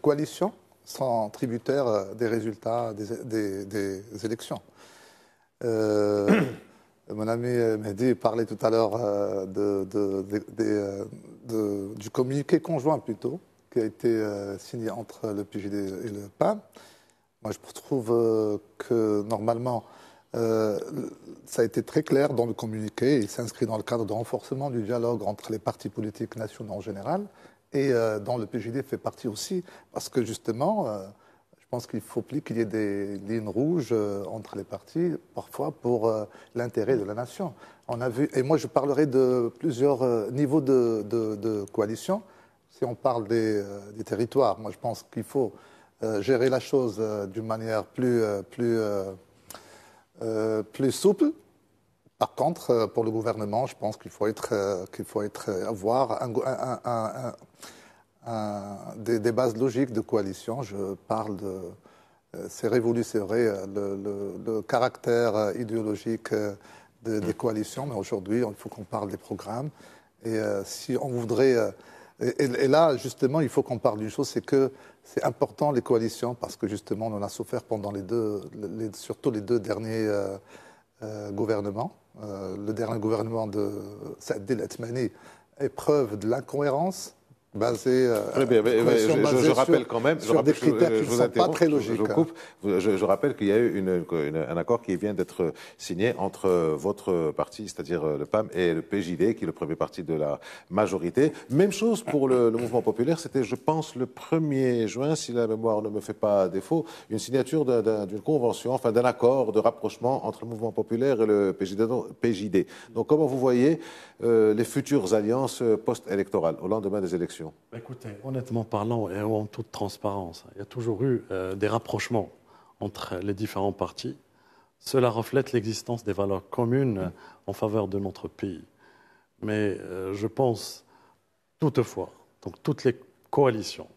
coalitions sans tributaire euh, des résultats des, des, élections. Euh, mon ami Mehdi parlait tout à l'heure euh, du communiqué conjoint plutôt qui a été signé entre le PJD et le PAM. Moi, je trouve que normalement, ça a été très clair dans le communiqué. Il s'inscrit dans le cadre de renforcement du dialogue entre les partis politiques nationaux en général et euh, dont le PJD fait partie aussi, parce que justement, euh, je pense qu'il faut plus qu'il y ait des lignes rouges euh, entre les partis, parfois pour l'intérêt de la nation. On a vu, et moi je parlerai de plusieurs niveaux de, coalition. Si on parle des, des territoires, moi je pense qu'il faut gérer la chose d'une manière plus, plus, plus souple par contre, euh, pour le gouvernement, je pense qu'il faut être, euh, qu'il faut être, euh, avoir des, bases logiques de coalition. Je parle de c'est révolutionner le, caractère idéologique des mm. coalitions, mais aujourd'hui, il faut qu'on parle des programmes. Et si on voudrait. et, là, justement, il faut qu'on parle d'une chose, c'est que c'est important les coalitions, parce que justement, on en a souffert pendant les deux, surtout les deux derniers gouvernements. Euh, le dernier gouvernement de cette El Atmani est preuve de l'incohérence euh, je, je, rappelle quand même sur des je, qui sont pas très logiques. Hein. Je, coupe. je rappelle qu'il y a eu une, un accord qui vient d'être signé entre votre parti, c'est-à-dire euh, le PAM, et le PJD, qui est le premier parti de la majorité. Même chose pour le, mouvement populaire. C'était, je pense, le 1er juin, si la mémoire ne me fait pas défaut, une signature d'une convention, enfin d'un accord de rapprochement entre le mouvement populaire et le PJD. Donc, comment vous voyez euh, les futures alliances post-électorales au lendemain des élections bah, écoutez, honnêtement parlant, et en toute transparence, il y a toujours eu euh, des rapprochements entre les différents partis. Cela reflète l'existence des valeurs communes en faveur de notre pays. Mais euh, je pense toutefois, donc toutes les coalitions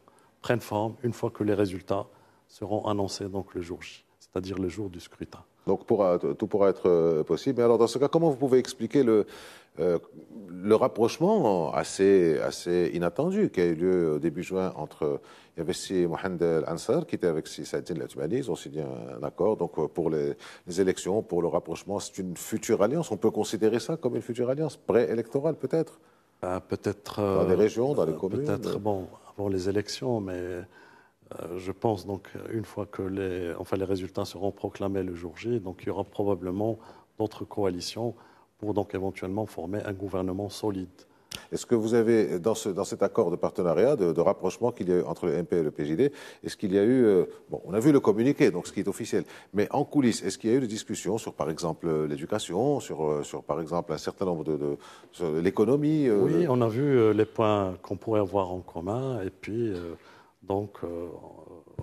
prennent forme une fois que les résultats seront annoncés donc le jour c'est-à-dire le jour du scrutin. Donc euh, tout pourra être euh, possible. Mais alors dans ce cas, comment vous pouvez expliquer le, euh, rapprochement assez, inattendu qui a eu lieu au début juin entre Yavessi y Mohamed El Ansar qui était avec si Saadin ils ont signé un accord donc pour les, élections, pour le rapprochement, c'est une future alliance. On peut considérer ça comme une future alliance préélectorale peut-être. Ah, peut-être dans les régions, dans les communes. Peut-être bon avant les élections, mais euh, je pense donc une fois que les, résultats seront proclamés le jour J, donc il y aura probablement d'autres coalitions pour donc éventuellement former un gouvernement solide. Est-ce que vous avez, dans, cet accord de partenariat, de, rapprochement qu'il y a eu entre le MP et le PJD, est-ce qu'il y a eu, euh, bon, on a vu le communiqué, donc ce qui est officiel, mais en coulisses, est-ce qu'il y a eu des discussions sur, par exemple, l'éducation, sur, euh, par exemple, un certain nombre de, de l'économie Oui, on a vu les points qu'on pourrait avoir en commun, et puis. Donc, euh,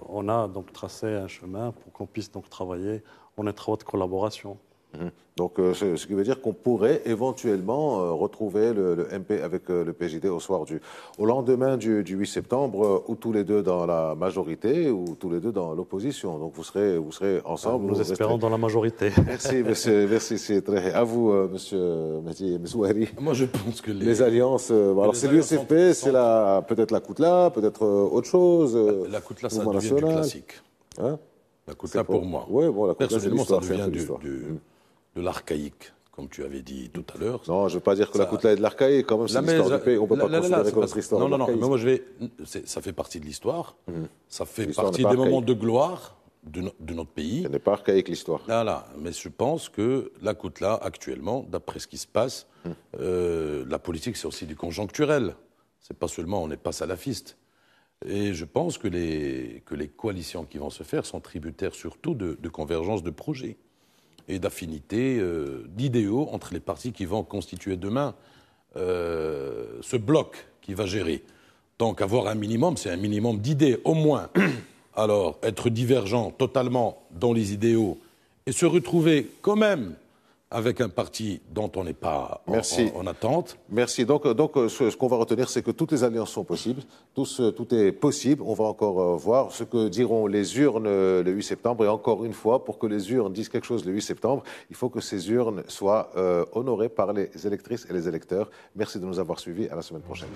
on a donc tracé un chemin pour qu'on puisse donc travailler en étroite collaboration. Hein. Donc, euh, ce, qui veut dire qu'on pourrait éventuellement euh, retrouver le, MP avec euh, le PJD au soir du, au lendemain du, 8 septembre, ou tous les deux dans la majorité, ou tous les deux dans l'opposition. Donc, vous serez, vous serez ensemble. Nous espérons dans la majorité. Merci, monsieur. merci, c'est très. À vous, monsieur Mehdi Moi, je pense que les, alliances. alors, c'est l'USFP c'est la, peut-être la Koutla, peut-être autre chose. La, la ça devient du classique. Hein la Koutla pour... moi. Oui, bon, la Personnellement, ça devient du. du... Mm de l'archaïque, comme tu avais dit tout à l'heure. Non, je ne veux pas dire que la Koutla est de l'archaïque, quand même, c'est l'histoire du pays. On ne peut pas considérer comme Non, non, non, mais moi, je vais... ça fait partie de l'histoire. Mhm. Ça fait partie des moments de gloire de, notre pays. Ce n'est pas archaïque, l'histoire. Là, mais je pense que la Koutla, actuellement, d'après ce qui se passe, mhm. euh, la politique, c'est aussi du conjoncturel. C'est pas seulement on n'est pas salafiste. Et je pense que les, que les coalitions qui vont se faire sont tributaires surtout de convergence de projets et d'affinités, euh, d'idéaux entre les partis qui vont constituer demain euh, ce bloc qui va gérer. Donc avoir un minimum, c'est un minimum d'idées, au moins. Alors être divergent totalement dans les idéaux et se retrouver quand même avec un parti dont on n'est pas En, attente. Merci. Donc, euh, ce, qu'on va retenir, c'est que toutes les alliances sont possibles, tout, tout est possible. On va encore euh, voir ce que diront les urnes le 8 septembre. Et encore une fois, pour que les urnes disent quelque chose le 8 septembre, il faut que ces urnes soient euh, honorées par les électrices et les électeurs. Merci de nous avoir suivis. À la semaine prochaine.